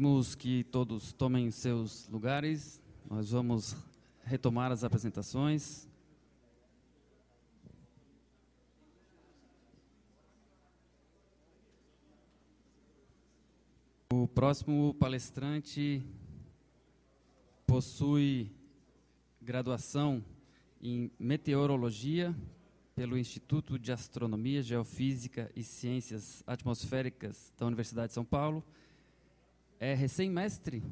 Pedimos que todos tomem seus lugares. Nós vamos retomar as apresentações. O próximo palestrante possui graduação em meteorologia pelo Instituto de Astronomia, Geofísica e Ciências Atmosféricas da Universidade de São Paulo é recém-mestre?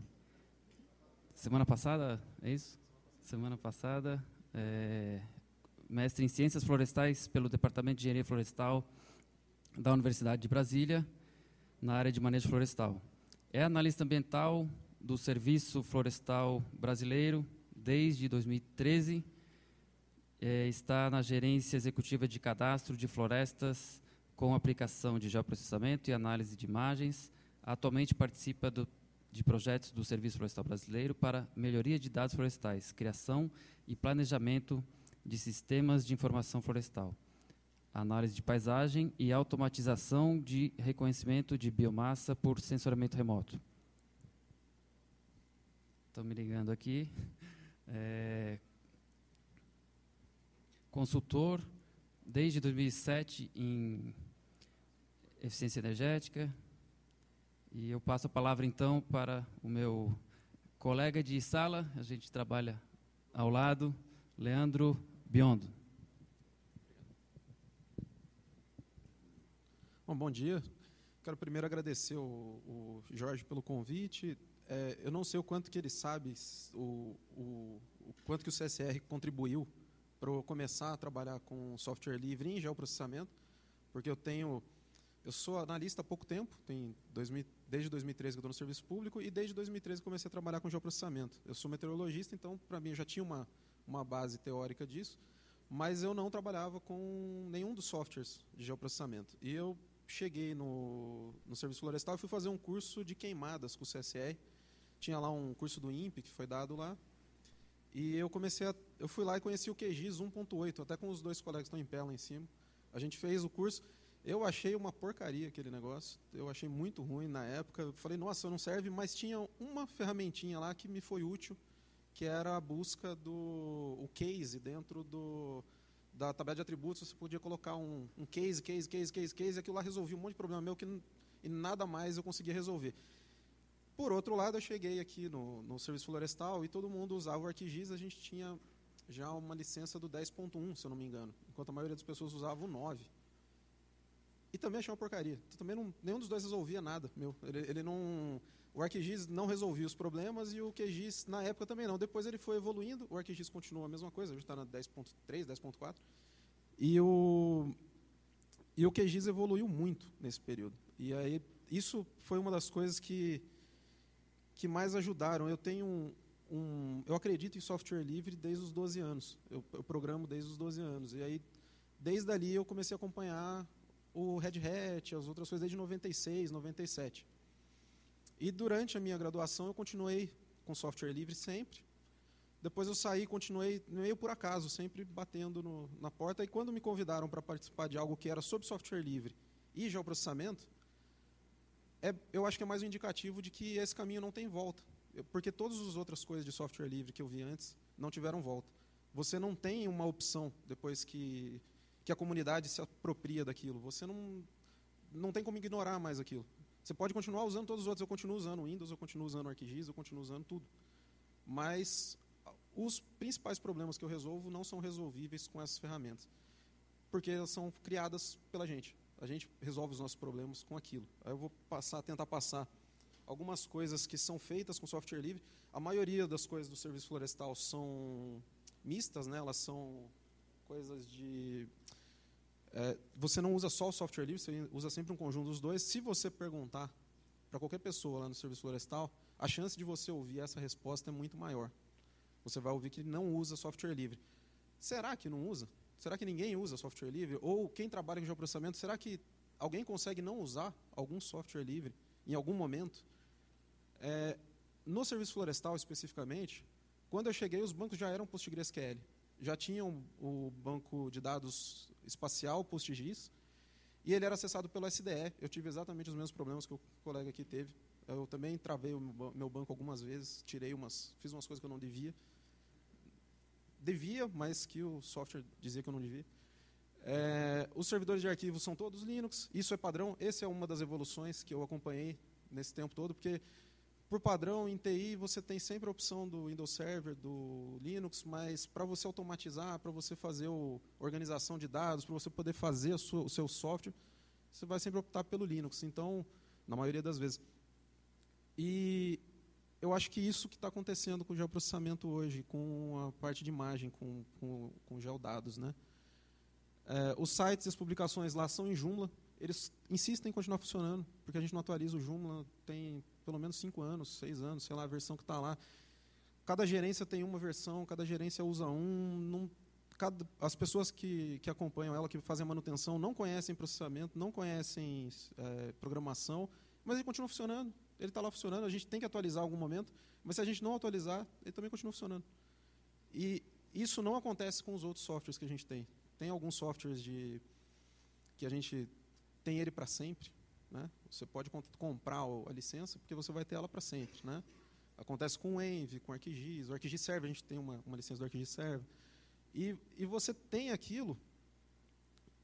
Semana passada, é isso? Semana passada. É, mestre em Ciências Florestais pelo Departamento de Engenharia Florestal da Universidade de Brasília, na área de manejo florestal. É analista ambiental do Serviço Florestal Brasileiro desde 2013. É, está na gerência executiva de cadastro de florestas com aplicação de geoprocessamento e análise de imagens Atualmente participa do, de projetos do Serviço Florestal Brasileiro para melhoria de dados florestais, criação e planejamento de sistemas de informação florestal, análise de paisagem e automatização de reconhecimento de biomassa por sensoramento remoto. Estão me ligando aqui. É, consultor desde 2007 em eficiência energética, e eu passo a palavra então para o meu colega de sala, a gente trabalha ao lado, Leandro Biondo. Bom, bom dia. Quero primeiro agradecer o, o Jorge pelo convite. É, eu não sei o quanto que ele sabe, o, o, o quanto que o CSR contribuiu para eu começar a trabalhar com software livre em geoprocessamento, porque eu tenho eu sou analista há pouco tempo, tem 2000, desde 2013 que estou no serviço público e desde 2013 comecei a trabalhar com geoprocessamento. Eu sou meteorologista, então para mim eu já tinha uma, uma base teórica disso, mas eu não trabalhava com nenhum dos softwares de geoprocessamento. E eu cheguei no, no serviço florestal e fui fazer um curso de queimadas com o CSR. Tinha lá um curso do INPE que foi dado lá. E eu comecei a, eu fui lá e conheci o QGIS 1.8, até com os dois colegas que estão em pé lá em cima. A gente fez o curso eu achei uma porcaria aquele negócio. Eu achei muito ruim na época. Eu falei, nossa, não serve, mas tinha uma ferramentinha lá que me foi útil, que era a busca do o case dentro do da tabela de atributos. Você podia colocar um, um case, case, case, case, case, e aquilo lá resolvia um monte de problema meu que e nada mais eu conseguia resolver. Por outro lado, eu cheguei aqui no, no serviço florestal e todo mundo usava o ArcGIS, a gente tinha já uma licença do 10.1, se eu não me engano, enquanto a maioria das pessoas usava o 9 e também achei uma porcaria. Também não, nenhum dos dois resolvia nada, meu. Ele, ele não. O ArcGIS não resolvia os problemas e o QGIS na época também não. Depois ele foi evoluindo, o ArcGIS continua a mesma coisa, gente está na 10.3, 10.4. E o. E o QGIS evoluiu muito nesse período. E aí, isso foi uma das coisas que, que mais ajudaram. Eu tenho um, um Eu acredito em software livre desde os 12 anos. Eu, eu programo desde os 12 anos. E aí, desde ali, eu comecei a acompanhar o Red Hat, as outras coisas desde 96, 97. E durante a minha graduação eu continuei com software livre sempre. Depois eu saí, continuei meio por acaso, sempre batendo no, na porta. E quando me convidaram para participar de algo que era sobre software livre e geoprocessamento, é, eu acho que é mais um indicativo de que esse caminho não tem volta. Porque todas as outras coisas de software livre que eu vi antes não tiveram volta. Você não tem uma opção depois que que a comunidade se apropria daquilo. Você não, não tem como ignorar mais aquilo. Você pode continuar usando todos os outros. Eu continuo usando Windows, eu continuo usando ArcGIS, eu continuo usando tudo. Mas os principais problemas que eu resolvo não são resolvíveis com essas ferramentas. Porque elas são criadas pela gente. A gente resolve os nossos problemas com aquilo. Aí eu vou passar, tentar passar algumas coisas que são feitas com software livre. A maioria das coisas do serviço florestal são mistas, né? elas são coisas de é, você não usa só o software livre, você usa sempre um conjunto dos dois. Se você perguntar para qualquer pessoa lá no serviço florestal, a chance de você ouvir essa resposta é muito maior. Você vai ouvir que não usa software livre. Será que não usa? Será que ninguém usa software livre? Ou quem trabalha com geoprocessamento, será que alguém consegue não usar algum software livre em algum momento? É, no serviço florestal, especificamente, quando eu cheguei, os bancos já eram PostgreSQL já tinham o banco de dados espacial PostGIS, e ele era acessado pelo SDE. Eu tive exatamente os mesmos problemas que o colega aqui teve. Eu também travei o meu banco algumas vezes, tirei umas, fiz umas coisas que eu não devia. Devia, mas que o software dizia que eu não devia. É, os servidores de arquivos são todos Linux, isso é padrão. Essa é uma das evoluções que eu acompanhei nesse tempo todo, porque por padrão, em TI, você tem sempre a opção do Windows Server, do Linux, mas para você automatizar, para você fazer o, organização de dados, para você poder fazer sua, o seu software, você vai sempre optar pelo Linux. Então, na maioria das vezes. E eu acho que isso que está acontecendo com o geoprocessamento hoje, com a parte de imagem, com, com, com geodados. Né? É, os sites e as publicações lá são em Joomla, eles insistem em continuar funcionando, porque a gente não atualiza o Joomla, tem pelo menos cinco anos, seis anos, sei lá, a versão que está lá. Cada gerência tem uma versão, cada gerência usa um. Não, cada, as pessoas que, que acompanham ela, que fazem a manutenção, não conhecem processamento, não conhecem é, programação, mas ele continua funcionando. Ele está lá funcionando, a gente tem que atualizar em algum momento, mas se a gente não atualizar, ele também continua funcionando. E isso não acontece com os outros softwares que a gente tem. Tem alguns softwares de que a gente tem ele para sempre. Né? Você pode comprar a licença porque você vai ter ela para sempre. Né? Acontece com o Envy, com o ArcGIS. O ArcGIS Serve, a gente tem uma, uma licença do ArcGIS Serve. E, e você tem aquilo,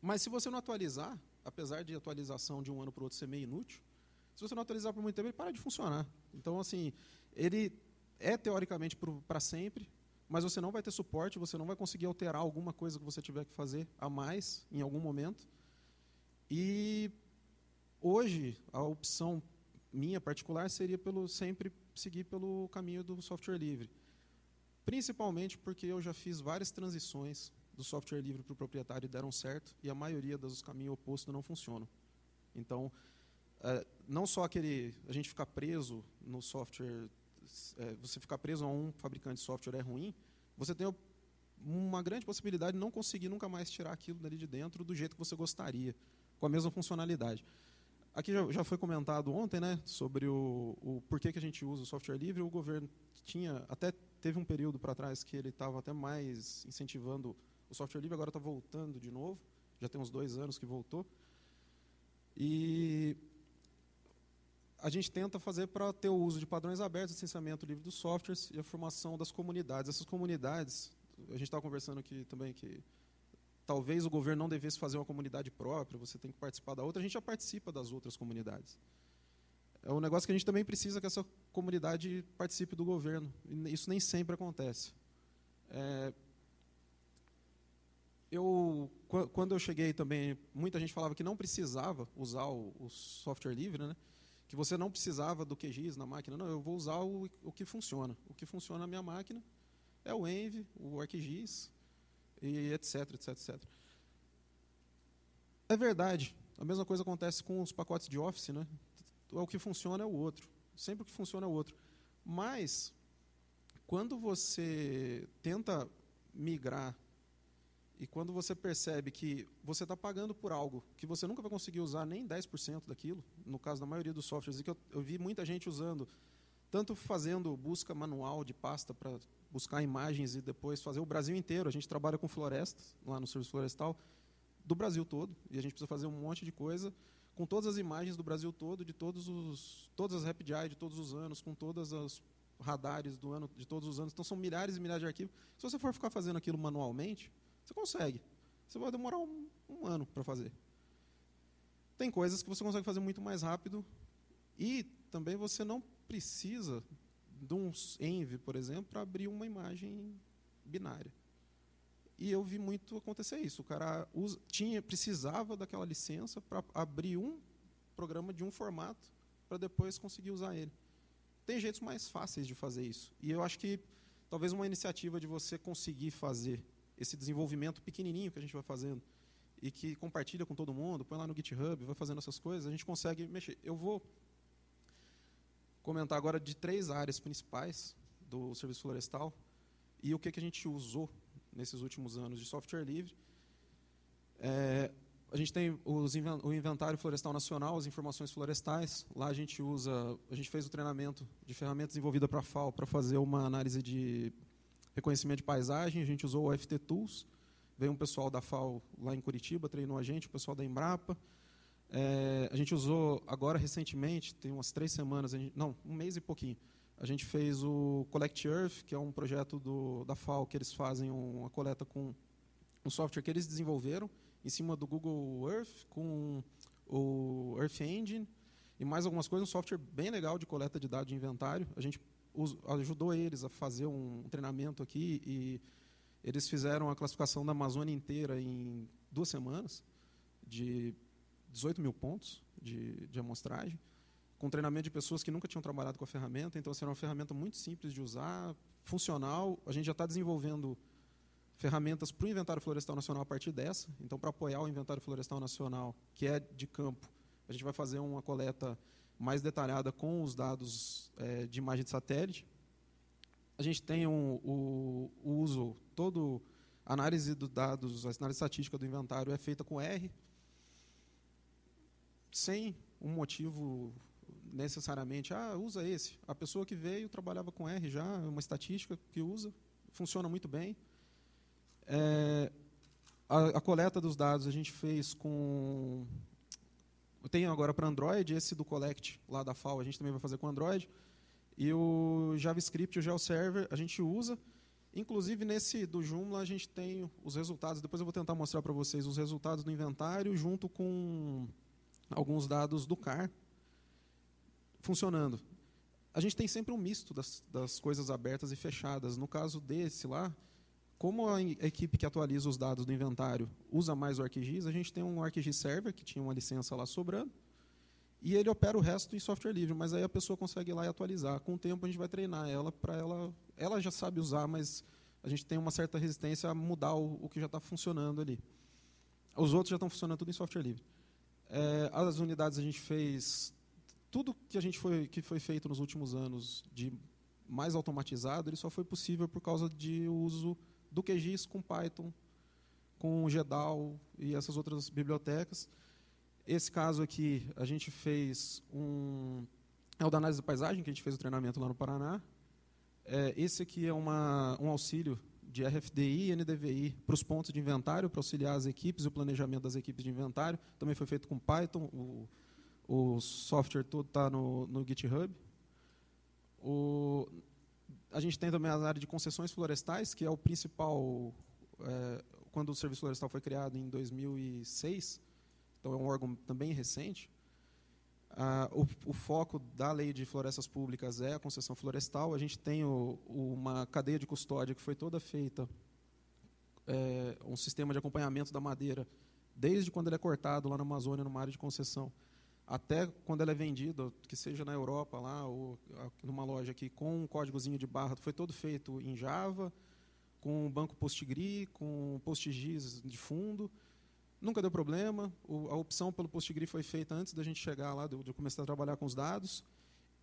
mas se você não atualizar, apesar de atualização de um ano para o outro ser meio inútil, se você não atualizar por muito tempo, ele para de funcionar. Então, assim, ele é teoricamente para sempre, mas você não vai ter suporte, você não vai conseguir alterar alguma coisa que você tiver que fazer a mais em algum momento. E hoje a opção minha particular seria pelo sempre seguir pelo caminho do software livre. Principalmente porque eu já fiz várias transições do software livre para o proprietário e deram certo, e a maioria dos caminhos opostos não funcionam. Então, é, não só aquele, a gente ficar preso no software, é, você ficar preso a um fabricante de software é ruim, você tem uma grande possibilidade de não conseguir nunca mais tirar aquilo dali de dentro do jeito que você gostaria com a mesma funcionalidade. Aqui já, já foi comentado ontem né, sobre o, o porquê que a gente usa o software livre. O governo tinha até teve um período para trás que ele estava até mais incentivando o software livre, agora está voltando de novo. Já tem uns dois anos que voltou. E a gente tenta fazer para ter o uso de padrões abertos, licenciamento livre dos softwares e a formação das comunidades. Essas comunidades, a gente estava conversando aqui também que talvez o governo não devesse fazer uma comunidade própria, você tem que participar da outra, a gente já participa das outras comunidades. É um negócio que a gente também precisa que essa comunidade participe do governo. isso nem sempre acontece. É, eu, quando eu cheguei também, muita gente falava que não precisava usar o, o software livre, né? que você não precisava do QGIS na máquina. Não, eu vou usar o, o que funciona. O que funciona na minha máquina é o Env, o ArcGIS, e etc, etc, etc. É verdade. A mesma coisa acontece com os pacotes de Office, né? O que funciona é o outro. Sempre o que funciona é o outro. Mas, quando você tenta migrar e quando você percebe que você está pagando por algo que você nunca vai conseguir usar nem 10% daquilo, no caso da maioria dos softwares, e que eu, eu vi muita gente usando, tanto fazendo busca manual de pasta para buscar imagens e depois fazer o Brasil inteiro. A gente trabalha com florestas, lá no Serviço Florestal, do Brasil todo, e a gente precisa fazer um monte de coisa com todas as imagens do Brasil todo, de todos os, todas as RapidEye de todos os anos, com todas as radares do ano de todos os anos. Então são milhares e milhares de arquivos. Se você for ficar fazendo aquilo manualmente, você consegue. Você vai demorar um, um ano para fazer. Tem coisas que você consegue fazer muito mais rápido e também você não precisa de um Envy, por exemplo, para abrir uma imagem binária. E eu vi muito acontecer isso. O cara usa, tinha, precisava daquela licença para abrir um programa de um formato para depois conseguir usar ele. Tem jeitos mais fáceis de fazer isso. E eu acho que talvez uma iniciativa de você conseguir fazer esse desenvolvimento pequenininho que a gente vai fazendo e que compartilha com todo mundo, põe lá no GitHub, vai fazendo essas coisas, a gente consegue mexer. Eu vou comentar agora de três áreas principais do serviço florestal e o que, que a gente usou nesses últimos anos de software livre. É, a gente tem os, o inventário florestal nacional, as informações florestais. Lá a gente usa, a gente fez o treinamento de ferramentas desenvolvida para a FAO para fazer uma análise de reconhecimento de paisagem. A gente usou o FT Tools. Veio um pessoal da FAO lá em Curitiba, treinou a gente, o pessoal da Embrapa. É, a gente usou agora recentemente, tem umas três semanas, gente, não, um mês e pouquinho. A gente fez o Collect Earth, que é um projeto do, da FAO, que eles fazem uma coleta com um software que eles desenvolveram em cima do Google Earth, com o Earth Engine e mais algumas coisas. Um software bem legal de coleta de dados de inventário. A gente ajudou eles a fazer um treinamento aqui e eles fizeram a classificação da Amazônia inteira em duas semanas de 18 mil pontos de, de amostragem, com treinamento de pessoas que nunca tinham trabalhado com a ferramenta, então será assim, uma ferramenta muito simples de usar, funcional. A gente já está desenvolvendo ferramentas para o Inventário Florestal Nacional a partir dessa. Então, para apoiar o Inventário Florestal Nacional, que é de campo, a gente vai fazer uma coleta mais detalhada com os dados é, de imagem de satélite. A gente tem um, o, o uso todo, a análise dos dados, a análise estatística do inventário é feita com R, sem um motivo necessariamente, ah, usa esse. A pessoa que veio trabalhava com R já, é uma estatística que usa, funciona muito bem. É, a, a, coleta dos dados a gente fez com... Eu tenho agora para Android, esse do Collect, lá da FAO, a gente também vai fazer com Android. E o JavaScript, o GeoServer, a gente usa. Inclusive, nesse do Joomla, a gente tem os resultados. Depois eu vou tentar mostrar para vocês os resultados do inventário junto com alguns dados do CAR funcionando. A gente tem sempre um misto das, das coisas abertas e fechadas. No caso desse lá, como a equipe que atualiza os dados do inventário usa mais o ArcGIS, a gente tem um ArcGIS Server, que tinha uma licença lá sobrando, e ele opera o resto em software livre, mas aí a pessoa consegue ir lá e atualizar. Com o tempo, a gente vai treinar ela para ela... Ela já sabe usar, mas a gente tem uma certa resistência a mudar o, o que já está funcionando ali. Os outros já estão funcionando tudo em software livre. É, as unidades a gente fez tudo que a gente foi que foi feito nos últimos anos de mais automatizado, ele só foi possível por causa de uso do QGIS com Python, com Gdal e essas outras bibliotecas. Esse caso aqui, a gente fez um... É o da análise da paisagem, que a gente fez o treinamento lá no Paraná. É, esse aqui é uma, um auxílio de RFDI e NDVI para os pontos de inventário, para auxiliar as equipes e o planejamento das equipes de inventário. Também foi feito com Python, o, o software todo está no, no GitHub. O, a gente tem também a área de concessões florestais, que é o principal... É, quando o Serviço Florestal foi criado em 2006, então é um órgão também recente, ah, o, o, foco da lei de florestas públicas é a concessão florestal. A gente tem o, uma cadeia de custódia que foi toda feita, é, um sistema de acompanhamento da madeira, desde quando ele é cortado lá na Amazônia, numa área de concessão, até quando ela é vendida, que seja na Europa, lá, ou ah, numa loja aqui, com um códigozinho de barra, foi todo feito em Java, com o banco Postgre, com PostGIS de fundo. Nunca deu problema. O, a opção pelo PostgreSQL foi feita antes da gente chegar lá, de eu começar a trabalhar com os dados.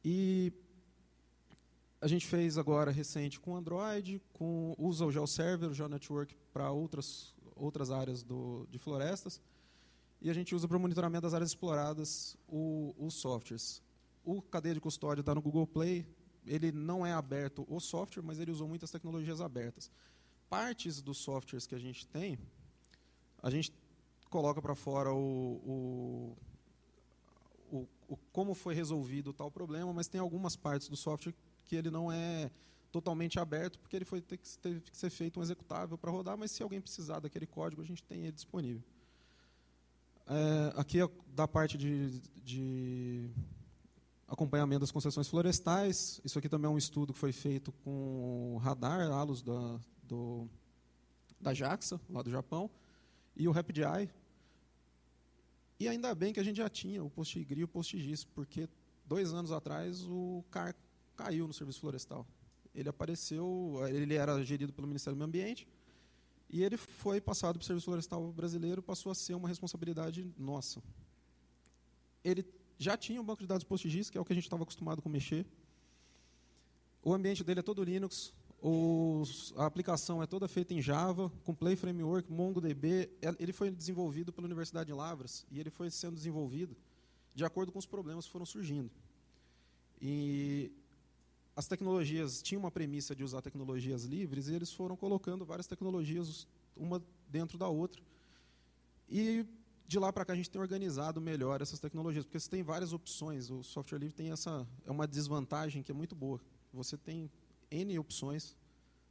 E a gente fez agora recente com Android, com usa o GeoServer, o GeoNetwork para outras outras áreas do, de florestas. E a gente usa para o monitoramento das áreas exploradas o, os softwares. O cadeia de custódia está no Google Play. Ele não é aberto o software, mas ele usou muitas tecnologias abertas. Partes dos softwares que a gente tem, a gente coloca para fora o, o, o, o, como foi resolvido tal problema, mas tem algumas partes do software que ele não é totalmente aberto, porque ele foi ter que, teve que ser feito um executável para rodar, mas se alguém precisar daquele código, a gente tem ele disponível. É, aqui é da parte de, de acompanhamento das concessões florestais. Isso aqui também é um estudo que foi feito com radar, Alus da, do, da JAXA, lá do Japão, e o RapidEye, e ainda bem que a gente já tinha o Postigri e o Postigis, porque dois anos atrás o CAR caiu no Serviço Florestal. Ele apareceu, ele era gerido pelo Ministério do Meio Ambiente, e ele foi passado para o Serviço Florestal Brasileiro, passou a ser uma responsabilidade nossa. Ele já tinha o um banco de dados Postigis, que é o que a gente estava acostumado com mexer. O ambiente dele é todo Linux, os, a aplicação é toda feita em Java, com Play Framework, MongoDB. É, ele foi desenvolvido pela Universidade de Lavras e ele foi sendo desenvolvido de acordo com os problemas que foram surgindo. E as tecnologias tinham uma premissa de usar tecnologias livres e eles foram colocando várias tecnologias uma dentro da outra. E de lá para cá a gente tem organizado melhor essas tecnologias, porque você tem várias opções. O software livre tem essa é uma desvantagem que é muito boa. Você tem N opções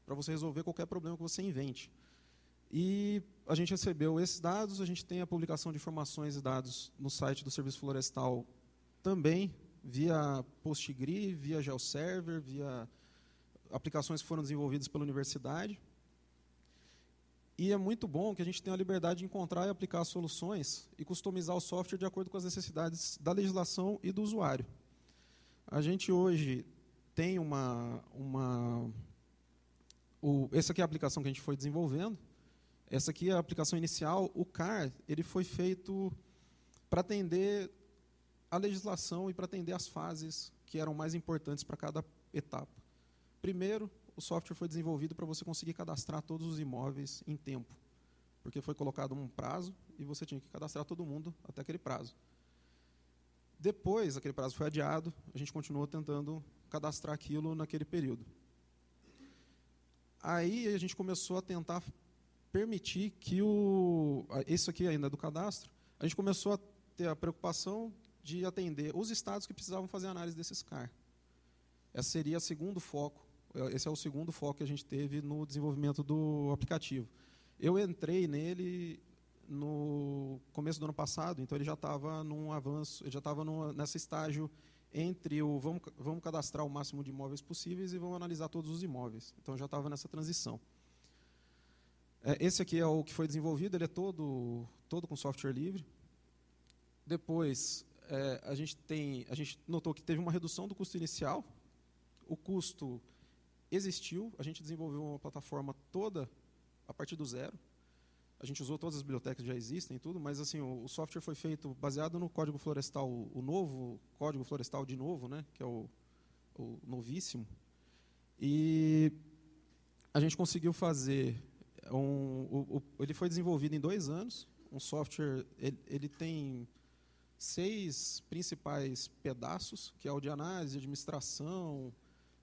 para você resolver qualquer problema que você invente. E a gente recebeu esses dados, a gente tem a publicação de informações e dados no site do Serviço Florestal também, via PostGrid, via GeoServer, via aplicações que foram desenvolvidas pela universidade. E é muito bom que a gente tenha a liberdade de encontrar e aplicar soluções e customizar o software de acordo com as necessidades da legislação e do usuário. A gente hoje tem uma. uma o, essa aqui é a aplicação que a gente foi desenvolvendo. Essa aqui é a aplicação inicial. O CAR ele foi feito para atender a legislação e para atender as fases que eram mais importantes para cada etapa. Primeiro, o software foi desenvolvido para você conseguir cadastrar todos os imóveis em tempo, porque foi colocado um prazo e você tinha que cadastrar todo mundo até aquele prazo. Depois, aquele prazo foi adiado, a gente continuou tentando cadastrar aquilo naquele período. Aí a gente começou a tentar permitir que o. Isso aqui ainda é do cadastro. A gente começou a ter a preocupação de atender os estados que precisavam fazer análise desses CAR. Esse seria o segundo foco. É, esse é o segundo foco que a gente teve no desenvolvimento do aplicativo. Eu entrei nele no começo do ano passado, então ele já estava num avanço, ele já estava nesse estágio entre o vamos, vamos cadastrar o máximo de imóveis possíveis e vamos analisar todos os imóveis. Então já estava nessa transição. É, esse aqui é o que foi desenvolvido, ele é todo, todo com software livre. Depois é, a gente tem, a gente notou que teve uma redução do custo inicial. O custo existiu, a gente desenvolveu uma plataforma toda a partir do zero a gente usou todas as bibliotecas que já existem tudo, mas assim, o, o, software foi feito baseado no Código Florestal, o, novo Código Florestal de novo, né, que é o, o novíssimo. E a gente conseguiu fazer um, ele foi desenvolvido em dois anos, um software, ele, ele tem seis principais pedaços, que é o de análise, de administração,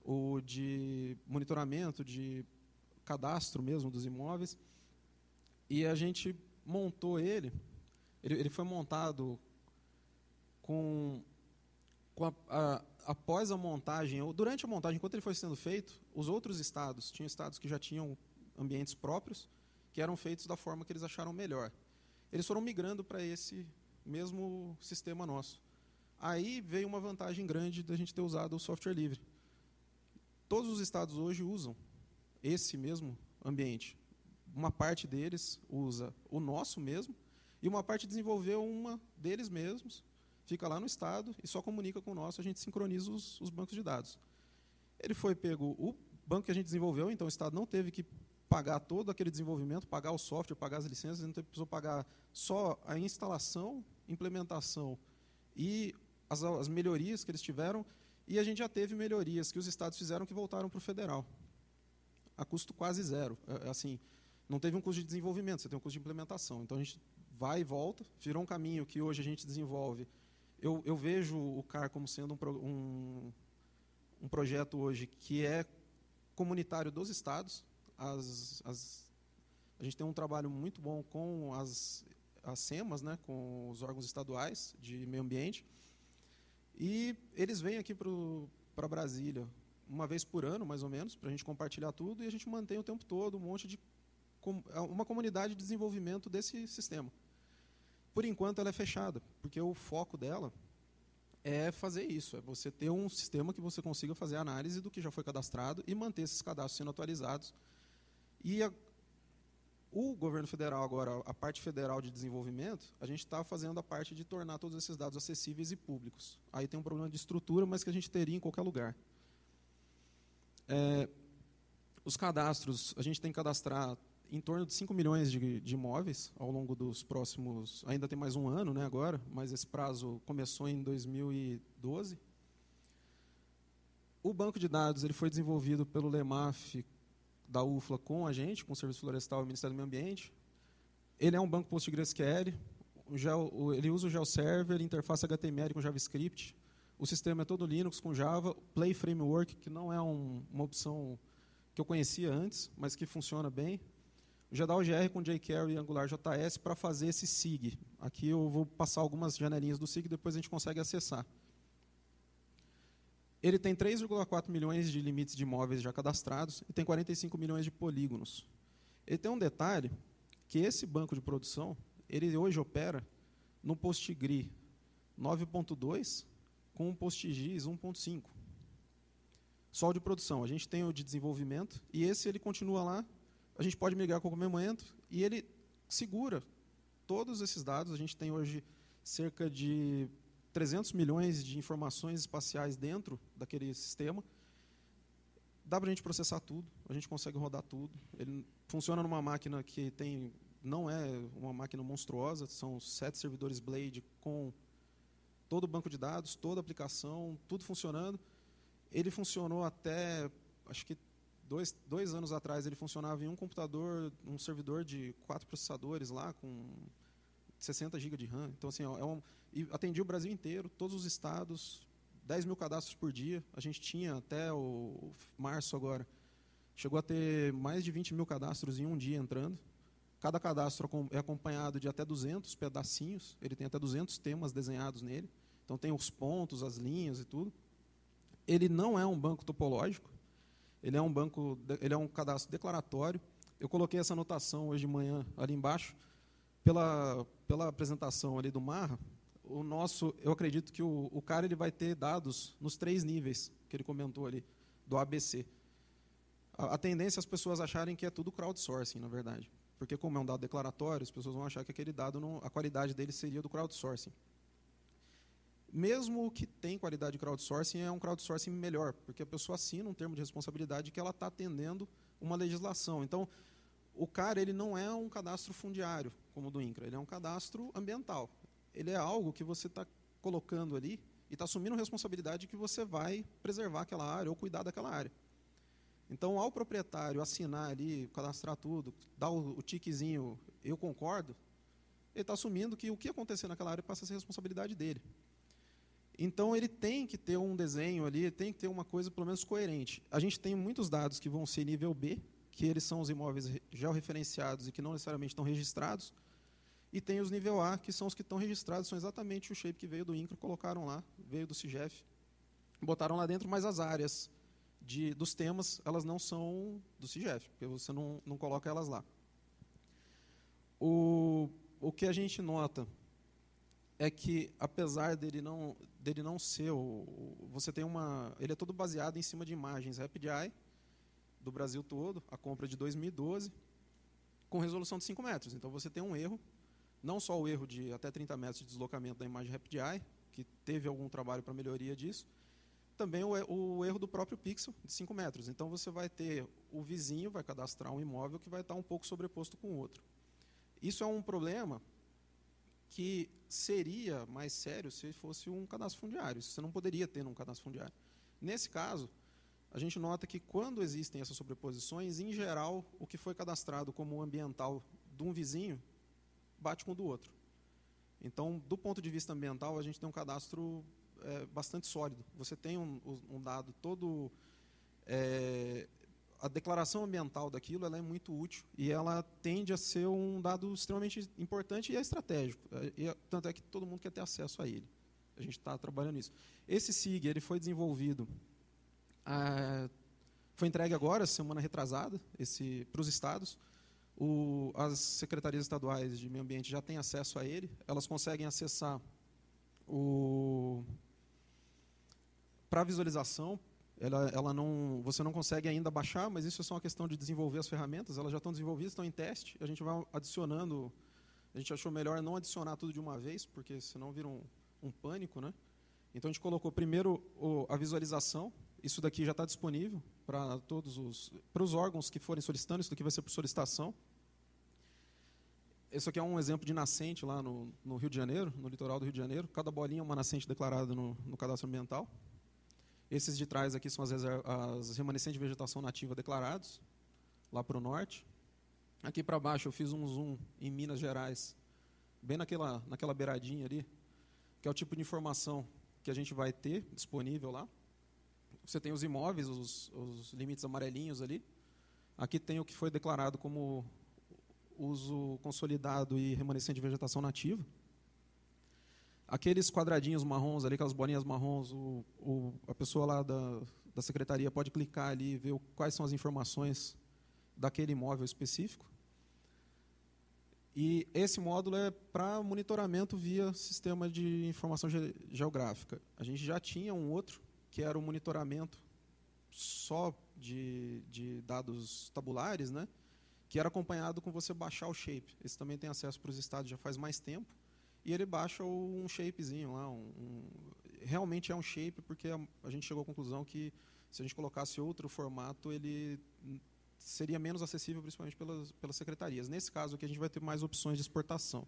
o de monitoramento, de cadastro mesmo dos imóveis, e a gente montou ele, ele, ele foi montado com, com a, a, após a montagem, ou durante a montagem, enquanto ele foi sendo feito, os outros estados, tinham estados que já tinham ambientes próprios, que eram feitos da forma que eles acharam melhor. Eles foram migrando para esse mesmo sistema nosso. Aí veio uma vantagem grande da gente ter usado o software livre. Todos os estados hoje usam esse mesmo ambiente. Uma parte deles usa o nosso mesmo, e uma parte desenvolveu uma deles mesmos, fica lá no Estado e só comunica com o nosso, a gente sincroniza os, os bancos de dados. Ele foi pego o banco que a gente desenvolveu, então o Estado não teve que pagar todo aquele desenvolvimento, pagar o software, pagar as licenças, não precisou pagar só a instalação, implementação e as, as, melhorias que eles tiveram, e a gente já teve melhorias que os estados fizeram que voltaram para o federal, a custo quase zero. É, é assim, não teve um curso de desenvolvimento, você tem um curso de implementação. Então a gente vai e volta, virou um caminho que hoje a gente desenvolve. Eu, eu vejo o CAR como sendo um, um, um, projeto hoje que é comunitário dos estados. As, as, a gente tem um trabalho muito bom com as, as SEMAS, né, com os órgãos estaduais de meio ambiente. E eles vêm aqui para Brasília uma vez por ano, mais ou menos, para a gente compartilhar tudo, e a gente mantém o tempo todo um monte de é uma comunidade de desenvolvimento desse sistema. Por enquanto, ela é fechada, porque o foco dela é fazer isso, é você ter um sistema que você consiga fazer análise do que já foi cadastrado e manter esses cadastros sendo atualizados. E a, o governo federal agora, a parte federal de desenvolvimento, a gente está fazendo a parte de tornar todos esses dados acessíveis e públicos. Aí tem um problema de estrutura, mas que a gente teria em qualquer lugar. É, os cadastros, a gente tem que cadastrar em torno de 5 milhões de, de, imóveis ao longo dos próximos. Ainda tem mais um ano né, agora, mas esse prazo começou em 2012. O banco de dados ele foi desenvolvido pelo LEMAF da UFLA com a gente, com o Serviço Florestal e o Ministério do Meio Ambiente. Ele é um banco PostgreSQL, ele usa o GeoServer, interface HTML com JavaScript. O sistema é todo Linux com Java, Play Framework, que não é um, uma opção que eu conhecia antes, mas que funciona bem. Já dá o GR com jQuery e Angular JS para fazer esse SIG. Aqui eu vou passar algumas janelinhas do SIG, e depois a gente consegue acessar. Ele tem 3,4 milhões de limites de imóveis já cadastrados e tem 45 milhões de polígonos. Ele tem um detalhe, que esse banco de produção, ele hoje opera no PostGri 9.2 com o PostGIS 1.5. Só o de produção. A gente tem o de desenvolvimento e esse ele continua lá a gente pode migrar com o momento e ele segura todos esses dados. A gente tem hoje cerca de 300 milhões de informações espaciais dentro daquele sistema. Dá para a gente processar tudo, a gente consegue rodar tudo. Ele funciona numa máquina que tem não é uma máquina monstruosa, são sete servidores Blade com todo o banco de dados, toda a aplicação, tudo funcionando. Ele funcionou até, acho que dois, dois anos atrás ele funcionava em um computador, um servidor de quatro processadores lá, com 60 GB de RAM. Então, assim, é, é um, atendia o Brasil inteiro, todos os estados, 10 mil cadastros por dia. A gente tinha até o março agora, chegou a ter mais de 20 mil cadastros em um dia entrando. Cada cadastro é acompanhado de até 200 pedacinhos, ele tem até 200 temas desenhados nele. Então, tem os pontos, as linhas e tudo. Ele não é um banco topológico, ele é um banco, ele é um cadastro declaratório. Eu coloquei essa anotação hoje de manhã ali embaixo. Pela, pela apresentação ali do Marra, o nosso, eu acredito que o, o cara ele vai ter dados nos três níveis que ele comentou ali, do ABC. A, a tendência é as pessoas acharem que é tudo crowdsourcing, na verdade. Porque como é um dado declaratório, as pessoas vão achar que aquele dado, não, a qualidade dele seria do crowdsourcing mesmo o que tem qualidade de crowdsourcing é um crowdsourcing melhor, porque a pessoa assina um termo de responsabilidade que ela está atendendo uma legislação. Então, o cara ele não é um cadastro fundiário, como o do INCRA, ele é um cadastro ambiental. Ele é algo que você está colocando ali e está assumindo responsabilidade que você vai preservar aquela área ou cuidar daquela área. Então, ao proprietário assinar ali, cadastrar tudo, dar o, o tiquezinho, eu concordo, ele está assumindo que o que acontecer naquela área passa a ser responsabilidade dele. Então ele tem que ter um desenho ali, tem que ter uma coisa pelo menos coerente. A gente tem muitos dados que vão ser nível B, que eles são os imóveis georreferenciados e que não necessariamente estão registrados, e tem os nível A, que são os que estão registrados, são exatamente o shape que veio do INCRA, colocaram lá, veio do CIGEF, botaram lá dentro, mas as áreas de, dos temas, elas não são do CIGEF, porque você não, não coloca elas lá. O, o que a gente nota é que apesar dele não dele não ser o, você tem uma ele é todo baseado em cima de imagens RapidEye do Brasil todo a compra de 2012 com resolução de 5 metros então você tem um erro não só o erro de até 30 metros de deslocamento da imagem RapidEye que teve algum trabalho para melhoria disso também o, o, erro do próprio pixel de 5 metros então você vai ter o vizinho vai cadastrar um imóvel que vai estar um pouco sobreposto com o outro isso é um problema que seria mais sério se fosse um cadastro fundiário. Isso você não poderia ter num cadastro fundiário. Nesse caso, a gente nota que quando existem essas sobreposições, em geral, o que foi cadastrado como ambiental de um vizinho bate com o do outro. Então, do ponto de vista ambiental, a gente tem um cadastro é, bastante sólido. Você tem um, um dado todo é, a declaração ambiental daquilo ela é muito útil e ela tende a ser um dado extremamente importante e é estratégico. É, e, é, tanto é que todo mundo quer ter acesso a ele. A gente está trabalhando nisso. Esse SIG ele foi desenvolvido, a, ah, foi entregue agora, semana retrasada, para os estados. O, as secretarias estaduais de meio ambiente já têm acesso a ele. Elas conseguem acessar o para visualização ela, ela não, você não consegue ainda baixar, mas isso é só uma questão de desenvolver as ferramentas, elas já estão desenvolvidas, estão em teste, a gente vai adicionando, a gente achou melhor não adicionar tudo de uma vez, porque senão vira um, um pânico, né? Então a gente colocou primeiro o, a visualização, isso daqui já está disponível para todos os, para os órgãos que forem solicitando, isso daqui vai ser por solicitação. Esse aqui é um exemplo de nascente lá no, no Rio de Janeiro, no litoral do Rio de Janeiro, cada bolinha é uma nascente declarada no, no cadastro ambiental. Esses de trás aqui são as, as remanescentes de vegetação nativa declarados, lá para o norte. Aqui para baixo eu fiz um zoom em Minas Gerais, bem naquela, naquela beiradinha ali, que é o tipo de informação que a gente vai ter disponível lá. Você tem os imóveis, os, os limites amarelinhos ali. Aqui tem o que foi declarado como uso consolidado e remanescente de vegetação nativa. Aqueles quadradinhos marrons ali, aquelas bolinhas marrons, o, o, a pessoa lá da, da secretaria pode clicar ali e ver quais são as informações daquele imóvel específico. E esse módulo é para monitoramento via sistema de informação ge geográfica. A gente já tinha um outro, que era o um monitoramento só de, de, dados tabulares, né? que era acompanhado com você baixar o shape. Esse também tem acesso para os estados já faz mais tempo e ele baixa um shapezinho lá. Um, um, realmente é um shape, porque a, a, gente chegou à conclusão que se a gente colocasse outro formato, ele seria menos acessível, principalmente pelas, pelas secretarias. Nesse caso aqui, a gente vai ter mais opções de exportação.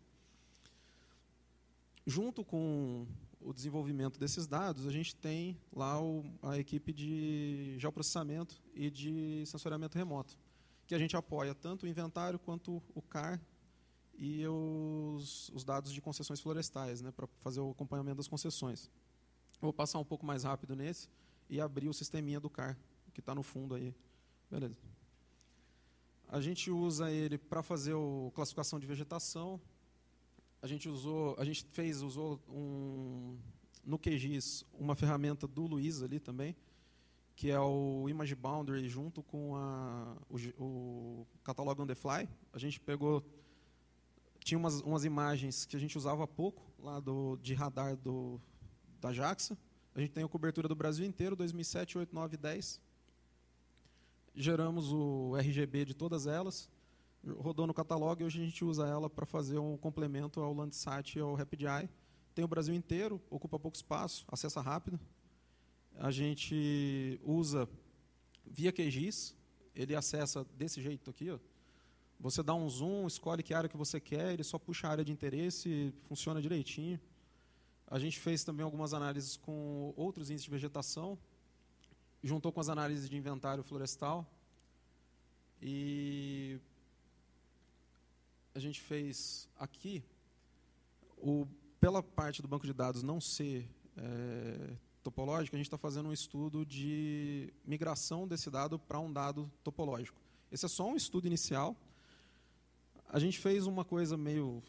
Junto com o desenvolvimento desses dados, a gente tem lá o, a equipe de geoprocessamento e de sensoriamento remoto, que a gente apoia tanto o inventário quanto o CAR, e os, os dados de concessões florestais, né, para fazer o acompanhamento das concessões. Vou passar um pouco mais rápido nesse e abrir o sisteminha do CAR, que está no fundo aí. Beleza. A gente usa ele para fazer a classificação de vegetação. A gente usou, a gente fez, usou um, no QGIS uma ferramenta do Luiz ali também, que é o Image Boundary junto com a, o, o catálogo on the fly. A gente pegou tinha umas, umas imagens que a gente usava há pouco, lá do, de radar do, da JAXA. A gente tem a cobertura do Brasil inteiro, 2007, 8, 9, 10. Geramos o RGB de todas elas, rodou no catálogo e hoje a gente usa ela para fazer um complemento ao Landsat e ao RapidEye. Tem o Brasil inteiro, ocupa pouco espaço, acessa rápido. A gente usa via QGIS, ele acessa desse jeito aqui, ó, você dá um zoom, escolhe que área que você quer, ele só puxa a área de interesse, funciona direitinho. A gente fez também algumas análises com outros índices de vegetação, juntou com as análises de inventário florestal. E a gente fez aqui, o, pela parte do banco de dados não ser é, topológico, a gente está fazendo um estudo de migração desse dado para um dado topológico. Esse é só um estudo inicial, a gente fez uma coisa meio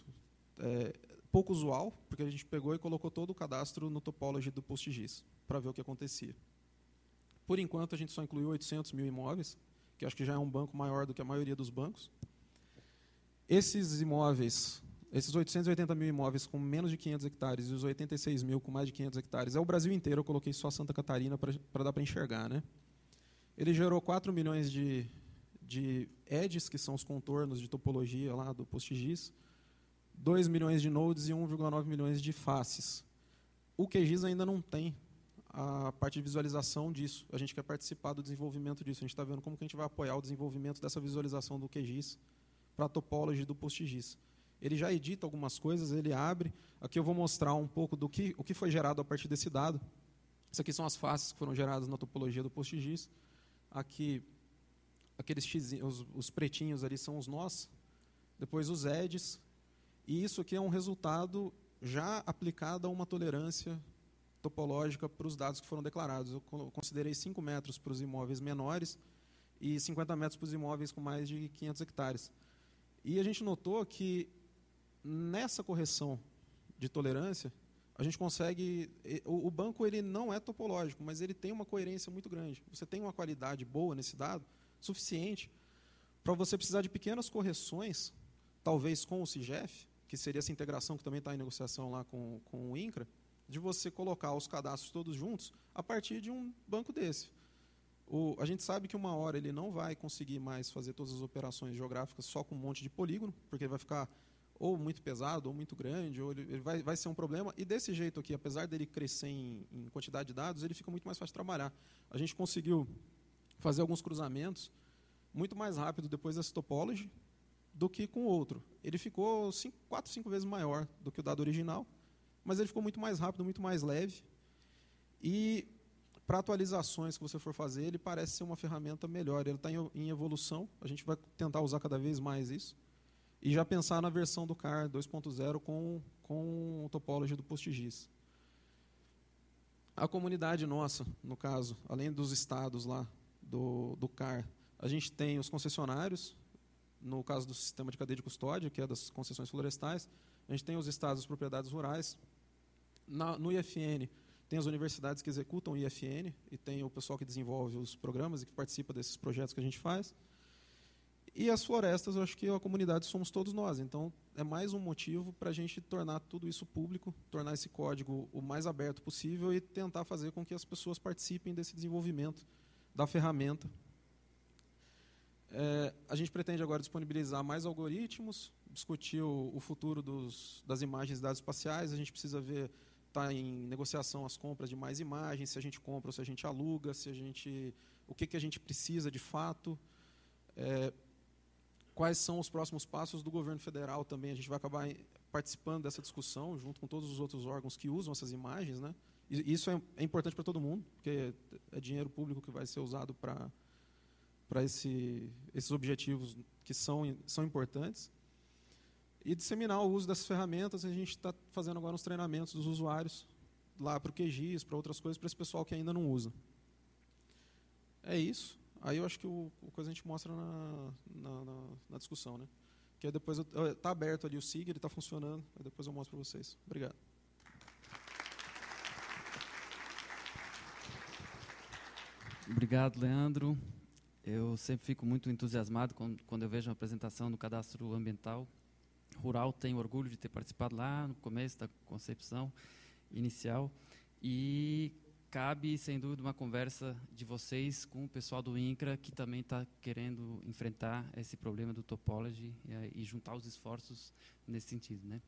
é, pouco usual, porque a gente pegou e colocou todo o cadastro no topology do PostGIS, para ver o que acontecia. Por enquanto, a gente só incluiu 800 mil imóveis, que acho que já é um banco maior do que a maioria dos bancos. Esses imóveis, esses 880 mil imóveis com menos de 500 hectares e os 86 mil com mais de 500 hectares, é o Brasil inteiro, eu coloquei só Santa Catarina para dar para enxergar. Né? Ele gerou 4 milhões de de edges, que são os contornos de topologia lá do PostGIS, 2 milhões de nodes e 1,9 milhões de faces. O QGIS ainda não tem a parte de visualização disso. A gente quer participar do desenvolvimento disso. A gente está vendo como que a gente vai apoiar o desenvolvimento dessa visualização do QGIS para a topology do PostGIS. Ele já edita algumas coisas, ele abre. Aqui eu vou mostrar um pouco do que, o que foi gerado a partir desse dado. Isso aqui são as faces que foram geradas na topologia do PostGIS. Aqui aqueles x, os, os pretinhos ali são os nós, depois os eds, e isso aqui é um resultado já aplicado a uma tolerância topológica para os dados que foram declarados. Eu considerei 5 metros para os imóveis menores e 50 metros para os imóveis com mais de 500 hectares. E a gente notou que nessa correção de tolerância, a gente consegue. O, banco ele não é topológico, mas ele tem uma coerência muito grande. Você tem uma qualidade boa nesse dado, suficiente para você precisar de pequenas correções, talvez com o CIGEF, que seria essa integração que também está em negociação lá com, com o INCRA, de você colocar os cadastros todos juntos a partir de um banco desse. O, a gente sabe que uma hora ele não vai conseguir mais fazer todas as operações geográficas só com um monte de polígono, porque ele vai ficar ou muito pesado, ou muito grande, ou ele, ele vai, vai ser um problema. E desse jeito aqui, apesar dele crescer em, em quantidade de dados, ele fica muito mais fácil de trabalhar. A gente conseguiu fazer alguns cruzamentos muito mais rápido depois da Cytopology do que com o outro. Ele ficou 5, 4, 5 vezes maior do que o dado original, mas ele ficou muito mais rápido, muito mais leve. E para atualizações que você for fazer, ele parece ser uma ferramenta melhor. Ele está em, em, evolução, a gente vai tentar usar cada vez mais isso. E já pensar na versão do CAR 2.0 com, com o topology do PostGIS. A comunidade nossa, no caso, além dos estados lá do, do CAR, a gente tem os concessionários, no caso do sistema de cadeia de custódia, que é das concessões florestais, a gente tem os estados, as propriedades rurais. Na, no IFN, tem as universidades que executam o IFN e tem o pessoal que desenvolve os programas e que participa desses projetos que a gente faz. E as florestas, eu acho que a comunidade somos todos nós. Então, é mais um motivo para a gente tornar tudo isso público, tornar esse código o mais aberto possível e tentar fazer com que as pessoas participem desse desenvolvimento da ferramenta. É, a gente pretende agora disponibilizar mais algoritmos, discutir o, o futuro dos, das imagens e dados espaciais. A gente precisa ver, está em negociação as compras de mais imagens, se a gente compra ou se a gente aluga, se a gente, o que, que a gente precisa de fato. É, quais são os próximos passos do governo federal também. A gente vai acabar participando dessa discussão, junto com todos os outros órgãos que usam essas imagens, né? Isso é, é importante para todo mundo, porque é dinheiro público que vai ser usado para para esse, esses objetivos que são, são importantes. E disseminar o uso dessas ferramentas, a gente está fazendo agora uns treinamentos dos usuários, lá para o QGIS, para outras coisas, para esse pessoal que ainda não usa. É isso. Aí eu acho que o, o coisa a gente mostra na, na, na, na discussão. Né? Que depois está aberto ali o SIG, ele está funcionando, aí depois eu mostro para vocês. Obrigado. Obrigado, Leandro. Eu sempre fico muito entusiasmado quando, eu vejo uma apresentação do Cadastro Ambiental Rural. Tenho orgulho de ter participado lá no começo da concepção inicial. E cabe, sem dúvida, uma conversa de vocês com o pessoal do INCRA, que também está querendo enfrentar esse problema do topology e, eh, e juntar os esforços nesse sentido. Né?